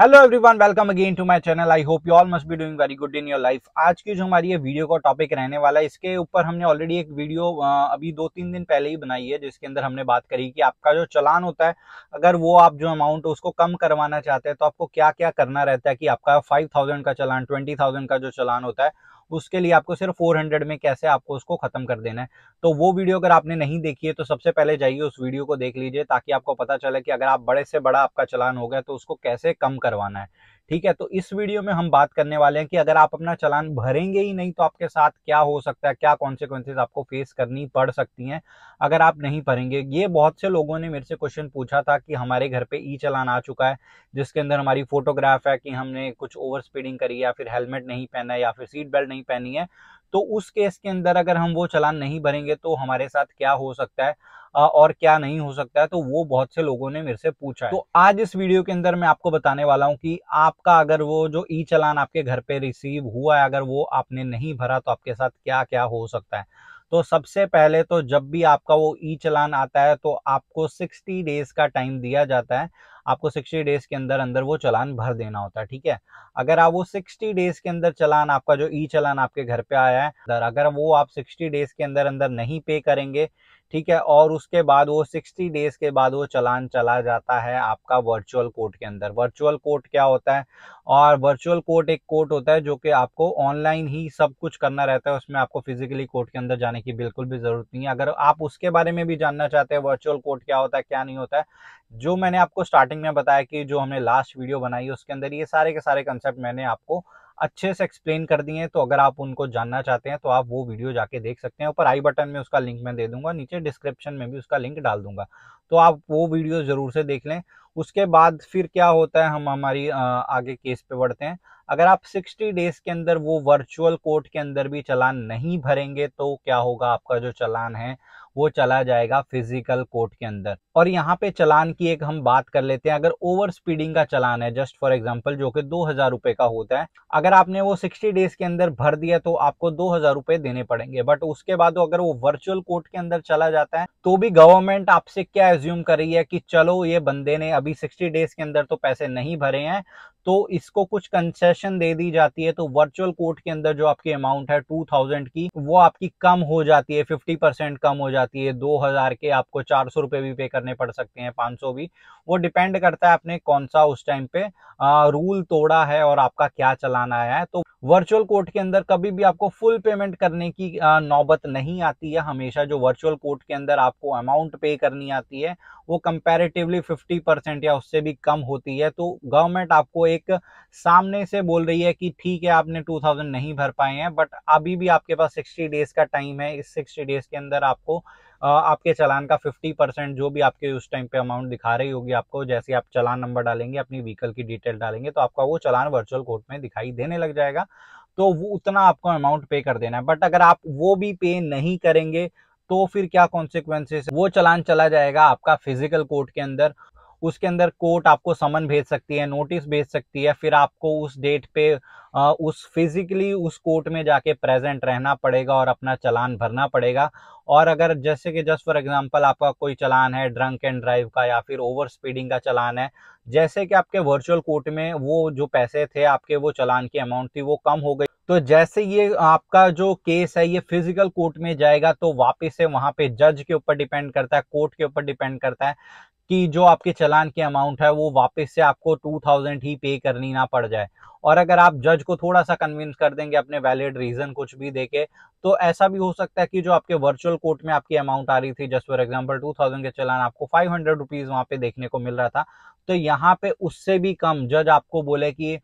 hello everyone welcome again to my channel I hope you all must be doing very good in your life आज की जो हमारी ये video का topic रहने वाला है इसके ऊपर हमने ऑलरेडी एक वीडियो अभी दो तीन दिन पहले ही बनाई है जिसके अंदर हमने बात करी कि आपका जो चलान होता है अगर वो आप जो अमाउंट उसको कम करवाना चाहते हैं तो आपको क्या क्या करना रहता है कि आपका फाइव का चलान ट्वेंटी का जो चलान होता है उसके लिए आपको सिर्फ फोर हंड्रेड में कैसे आपको उसको ख़त्म कर देना है तो वो वीडियो अगर आपने नहीं देखी है तो सबसे पहले जाइए उस वीडियो को देख लीजिए ताकि आपको पता चले कि अगर आप बड़े से बड़ा आपका चलान हो गया तो उसको कैसे कम करवाना है ठीक है तो इस वीडियो में हम बात करने वाले हैं कि अगर आप अपना चलान भरेंगे ही नहीं तो आपके साथ क्या हो सकता है क्या कॉन्सिक्वेंसेज आपको फेस करनी पड़ सकती हैं अगर आप नहीं भरेंगे ये बहुत से लोगों ने मेरे से क्वेश्चन पूछा था कि हमारे घर पे ई चलान आ चुका है जिसके अंदर हमारी फोटोग्राफ है कि हमने कुछ ओवर स्पीडिंग करी या फिर हेलमेट नहीं पहना है या फिर सीट बेल्ट नहीं पहनी है तो उस केस के अंदर अगर हम वो चलान नहीं भरेंगे तो हमारे साथ क्या हो सकता है और क्या नहीं हो सकता है तो वो बहुत से लोगों ने मेरे से पूछा है तो आज इस वीडियो के अंदर मैं आपको बताने वाला हूँ कि आपका अगर वो जो ई चलान आपके घर पे रिसीव हुआ है अगर वो आपने नहीं भरा तो आपके साथ क्या क्या हो सकता है तो सबसे पहले तो जब भी आपका वो ई चलान आता है तो आपको 60 डेज का टाइम दिया जाता है आपको 60 डेज के अंदर अंदर वो चलान भर देना होता है ठीक है अगर आप वो 60 डेज के अंदर चलान आपका जो ई चलान आपके घर पे आया है अगर वो आप 60 डेज के अंदर अंदर नहीं पे करेंगे ठीक है और उसके बाद वो 60 डेज के बाद वो चलान चला जाता है आपका वर्चुअल कोर्ट के अंदर वर्चुअल कोर्ट क्या होता है और वर्चुअल कोर्ट एक कोर्ट होता है जो कि आपको ऑनलाइन ही सब कुछ करना रहता है उसमें आपको फिजिकली कोर्ट के अंदर जाने की बिल्कुल भी ज़रूरत नहीं है अगर आप उसके बारे में भी जानना चाहते हैं वर्चुअल कोर्ट क्या होता है क्या नहीं होता है जो मैंने आपको स्टार्टिंग में बताया कि जो हमने लास्ट वीडियो बनाई उसके अंदर ये सारे के सारे कंसेप्ट मैंने आपको अच्छे से एक्सप्लेन कर दिए हैं तो अगर आप उनको जानना चाहते हैं तो आप वो वीडियो जाके देख सकते हैं ऊपर आई बटन में उसका लिंक मैं दे दूंगा नीचे डिस्क्रिप्शन में भी उसका लिंक डाल दूंगा तो आप वो वीडियो ज़रूर से देख लें उसके बाद फिर क्या होता है हम हमारी आगे केस पे बढ़ते हैं अगर आप 60 डेज के अंदर वो वर्चुअल कोर्ट के अंदर भी चलान नहीं भरेंगे तो क्या होगा आपका जो चलान है वो चला जाएगा फिजिकल कोर्ट के अंदर और यहाँ पे चलान की एक हम बात कर लेते हैं अगर ओवर स्पीडिंग का चलान है जस्ट फॉर एग्जाम्पल जो कि दो हजार रुपए का होता है अगर आपने वो सिक्सटी डेज के अंदर भर दिया तो आपको दो हजार रुपए देने पड़ेंगे बट उसके बाद अगर वो वर्चुअल कोर्ट के अंदर चला जाता है तो भी गवर्नमेंट आपसे क्या एज्यूम कर रही है कि चलो ये बंदे ने अभी सिक्सटी डेज के अंदर तो पैसे नहीं भरे हैं तो इसको कुछ कंसेशन दे दी जाती है तो वर्चुअल कोर्ट के अंदर जो आपकी अमाउंट है टू थाउजेंड की वो आपकी कम हो जाती है फिफ्टी परसेंट कम हो जाती जाती है दो हज़ार के आपको चार सौ रुपये भी पे करने पड़ सकते हैं पाँच सौ भी वो डिपेंड करता है आपने कौन सा उस टाइम पे आ, रूल तोड़ा है और आपका क्या चलाना है तो वर्चुअल कोर्ट के अंदर कभी भी आपको फुल पेमेंट करने की आ, नौबत नहीं आती है हमेशा जो वर्चुअल कोर्ट के अंदर आपको अमाउंट पे करनी आती है वो कंपैरेटिवली 50 परसेंट या उससे भी कम होती है तो गवर्नमेंट आपको एक सामने से बोल रही है कि ठीक है आपने 2000 नहीं भर पाए हैं बट अभी भी आपके पास 60 डेज का टाइम है इस 60 डेज के अंदर आपको आपके चलान का 50 परसेंट जो भी आपके उस टाइम पे अमाउंट दिखा रही होगी आपको जैसे आप चलान नंबर डालेंगे अपनी व्हीकल की डिटेल डालेंगे तो आपका वो चलान वर्चुअल कोर्ट में दिखाई देने लग जाएगा तो वो उतना आपको अमाउंट पे कर देना है बट अगर आप वो भी पे नहीं करेंगे तो फिर क्या कॉन्सिक्वेंसेस वो चलान चला जाएगा आपका फिजिकल कोर्ट के अंदर उसके अंदर कोर्ट आपको समन भेज सकती है नोटिस भेज सकती है फिर आपको उस डेट पे उस फिजिकली उस कोर्ट में जाके प्रेजेंट रहना पड़ेगा और अपना चलान भरना पड़ेगा और अगर जैसे कि जस्ट फॉर एग्जांपल आपका कोई चलान है ड्रंक एंड ड्राइव का या फिर ओवर स्पीडिंग का चलान है जैसे कि आपके वर्चुअल कोर्ट में वो जो पैसे थे आपके वो चलान की अमाउंट थी वो कम हो गई तो जैसे ये आपका जो केस है ये फिजिकल कोर्ट में जाएगा तो वापस से वहां पे जज के ऊपर डिपेंड करता है कोर्ट के ऊपर डिपेंड करता है कि जो आपके चलान के अमाउंट है वो वापस से आपको टू थाउजेंड ही पे करनी ना पड़ जाए और अगर आप जज को थोड़ा सा कन्विंस कर देंगे अपने वैलिड रीजन कुछ भी देके तो ऐसा भी हो सकता है कि जो आपके वर्चुअल कोर्ट में आपकी अमाउंट आ रही थी just for example two thousand के चलान आपको फाइव हंड्रेड रुपीज वहां पे देखने को मिल रहा था तो यहाँ पे उससे भी कम जज आपको बोले कि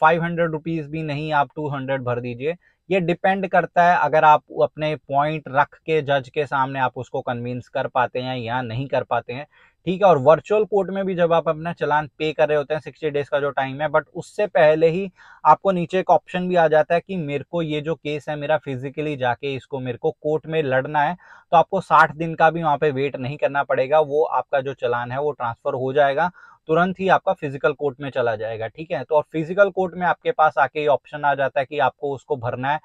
फाइव हंड्रेड रुपीज भी नहीं आप टू हंड्रेड भर दीजिए ये डिपेंड करता है अगर आप अपने पॉइंट रख के जज के सामने आप उसको कन्विंस कर पाते हैं या नहीं कर पाते हैं ठीक है और वर्चुअल कोर्ट में भी जब आप अपना चलान पे कर रहे होते हैं सिक्सटी डेज का जो टाइम है बट उससे पहले ही आपको नीचे एक ऑप्शन भी आ जाता है कि मेरे को ये जो केस है मेरा फिजिकली जाके इसको मेरे को कोर्ट में लड़ना है तो आपको साठ दिन का भी वहाँ पे वेट नहीं करना पड़ेगा वो आपका जो चलान है वो ट्रांसफर हो जाएगा तुरंत ही आपका फिजिकल कोर्ट में चला जाएगा ठीक है तो और फिजिकल कोर्ट में आपके पास आके ये ऑप्शन आ जाता है कि आपको उसको भरना है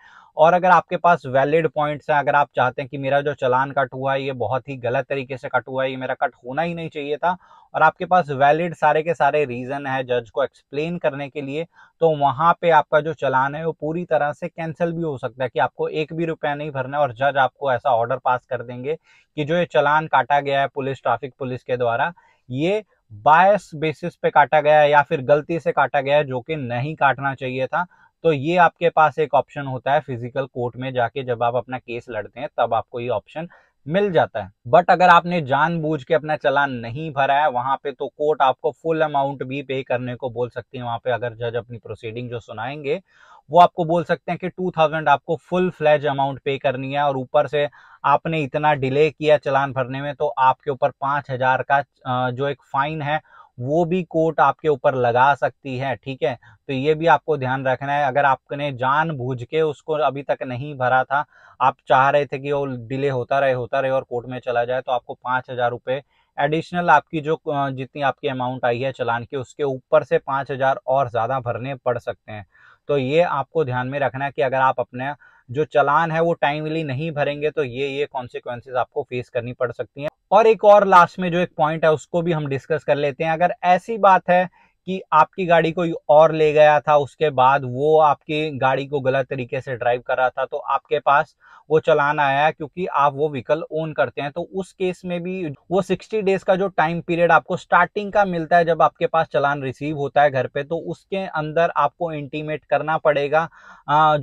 और अगर आपके पास वैलिड पॉइंट्स हैं अगर आप चाहते हैं कि मेरा जो चलान कट हुआ है ये बहुत ही गलत तरीके से कट हुआ है ये मेरा कट होना ही नहीं चाहिए था और आपके पास वैलिड सारे के सारे रीज़न है जज को एक्सप्लेन करने के लिए तो वहां पे आपका जो चलान है वो पूरी तरह से कैंसिल भी हो सकता है कि आपको एक भी रुपया नहीं भरना और जज आपको ऐसा ऑर्डर पास कर देंगे कि जो ये चलान काटा गया है पुलिस ट्रैफिक पुलिस के द्वारा ये बायस बेसिस पे काटा गया है या फिर गलती से काटा गया है जो कि नहीं काटना चाहिए था तो ये आपके पास एक ऑप्शन होता है फिजिकल कोर्ट में जाके जब आप अपना केस लड़ते हैं तब आपको ये ऑप्शन मिल जाता है बट अगर आपने जानबूझ के अपना चलान नहीं भरा है वहां पे तो कोर्ट आपको फुल अमाउंट भी पे करने को बोल सकती है वहां पे अगर जज अपनी प्रोसीडिंग जो सुनाएंगे वो आपको बोल सकते हैं कि टू थाउजेंड आपको फुल फ्लैज अमाउंट पे करनी है और ऊपर से आपने इतना डिले किया चलान भरने में तो आपके ऊपर पाँच हजार का जो एक फाइन है वो भी कोर्ट आपके ऊपर लगा सकती है ठीक है तो ये भी आपको ध्यान रखना है अगर आपने जान बूझ के उसको अभी तक नहीं भरा था आप चाह रहे थे कि वो डिले होता रहे होता रहे और कोर्ट में चला जाए तो आपको पाँच हज़ार रुपये एडिशनल आपकी जो जितनी आपकी अमाउंट आई है चलान की उसके ऊपर से पाँच हज़ार और ज़्यादा भरने पड़ सकते हैं तो ये आपको ध्यान में रखना है कि अगर आप अपने जो चलान है वो टाइमली नहीं भरेंगे तो ये ये कॉन्सिक्वेंसेज आपको फेस करनी पड़ सकती हैं और एक और लास्ट में जो एक पॉइंट है उसको भी हम डिस्कस कर लेते हैं अगर ऐसी बात है कि आपकी गाड़ी कोई और ले गया था उसके बाद वो आपकी गाड़ी को गलत तरीके से ड्राइव कर रहा था तो आपके पास वो चलान आया क्योंकि आप वो व्हीकल ओन करते हैं तो उस केस में भी वो 60 डेज का जो टाइम पीरियड आपको स्टार्टिंग का मिलता है जब आपके पास चलान रिसीव होता है घर पे तो उसके अंदर आपको इंटीमेट करना पड़ेगा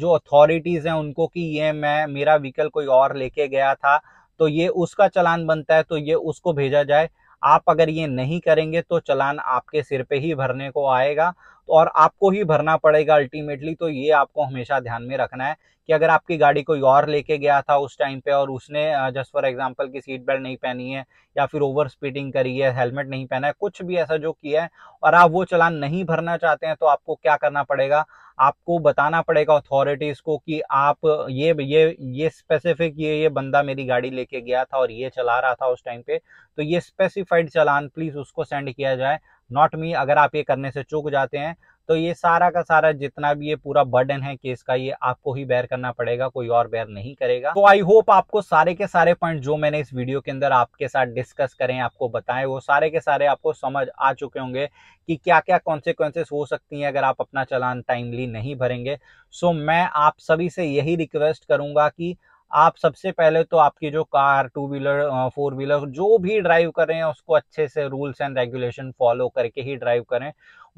जो अथॉरिटीज़ हैं उनको कि ये मैं मेरा व्हीकल कोई और लेके गया था तो ये उसका चलान बनता है तो ये उसको भेजा जाए आप अगर ये नहीं करेंगे तो चलान आपके सिर पे ही भरने को आएगा और आपको ही भरना पड़ेगा अल्टीमेटली तो ये आपको हमेशा ध्यान में रखना है कि अगर आपकी गाड़ी कोई और लेके गया था उस टाइम पे और उसने जस्ट फॉर एग्जांपल की सीट बेल्ट नहीं पहनी है या फिर ओवर स्पीडिंग करी है हेलमेट नहीं पहना है कुछ भी ऐसा जो किया है और आप वो चलान नहीं भरना चाहते हैं तो आपको क्या करना पड़ेगा आपको बताना पड़ेगा अथॉरिटीज़ को कि आप ये ये ये स्पेसिफिक ये ये बंदा मेरी गाड़ी लेके गया था और ये चला रहा था उस टाइम पे तो ये स्पेसिफाइड चलान प्लीज़ उसको सेंड किया जाए नॉट मी अगर आप ये करने से चूक जाते हैं तो ये सारा का सारा जितना भी ये पूरा बर्डन है केस का ये आपको ही बैर करना पड़ेगा कोई और बैर नहीं करेगा तो आई होप आपको सारे के सारे पॉइंट जो मैंने इस वीडियो के अंदर आपके साथ डिस्कस करें आपको बताएं वो सारे के सारे आपको समझ आ चुके होंगे कि क्या क्या कॉन्सिक्वेंसेस हो सकती हैं अगर आप अपना चलान टाइमली नहीं भरेंगे सो मैं आप सभी से यही रिक्वेस्ट करूंगा कि आप सबसे पहले तो आपकी जो car two wheeler four wheeler जो भी ड्राइव कर रहे हैं उसको अच्छे से रूल्स एंड रेगुलेशन फॉलो करके ही ड्राइव करें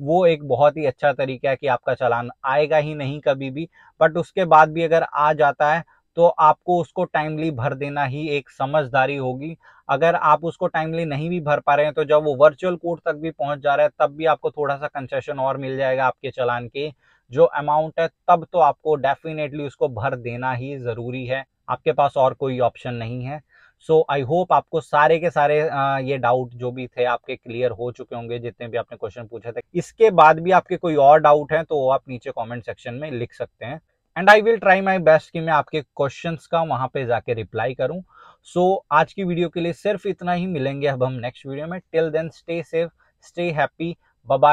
वो एक बहुत ही अच्छा तरीका है कि आपका चालान आएगा ही नहीं कभी भी बट उसके बाद भी अगर आ जाता है तो आपको उसको टाइमली भर देना ही एक समझदारी होगी अगर आप उसको टाइमली नहीं भी भर पा रहे हैं तो जब वो वर्चुअल कोर्ट तक भी पहुंच जा रहा है तब भी आपको थोड़ा सा कंसेशन और मिल जाएगा आपके चलान के जो अमाउंट है तब तो आपको डेफिनेटली उसको भर देना ही ज़रूरी है आपके पास और कोई ऑप्शन नहीं है सो आई होप आपको सारे के सारे ये डाउट जो भी थे आपके क्लियर हो चुके होंगे जितने भी आपने क्वेश्चन पूछे थे इसके बाद भी आपके कोई और डाउट हैं तो आप नीचे कमेंट सेक्शन में लिख सकते हैं and I will try my best कि मैं आपके क्वेश्चंस का वहां पे जाके रिप्लाई करूं सो so, आज की वीडियो के लिए सिर्फ इतना ही मिलेंगे अब हम नेक्स्ट वीडियो में till then stay safe stay happy bye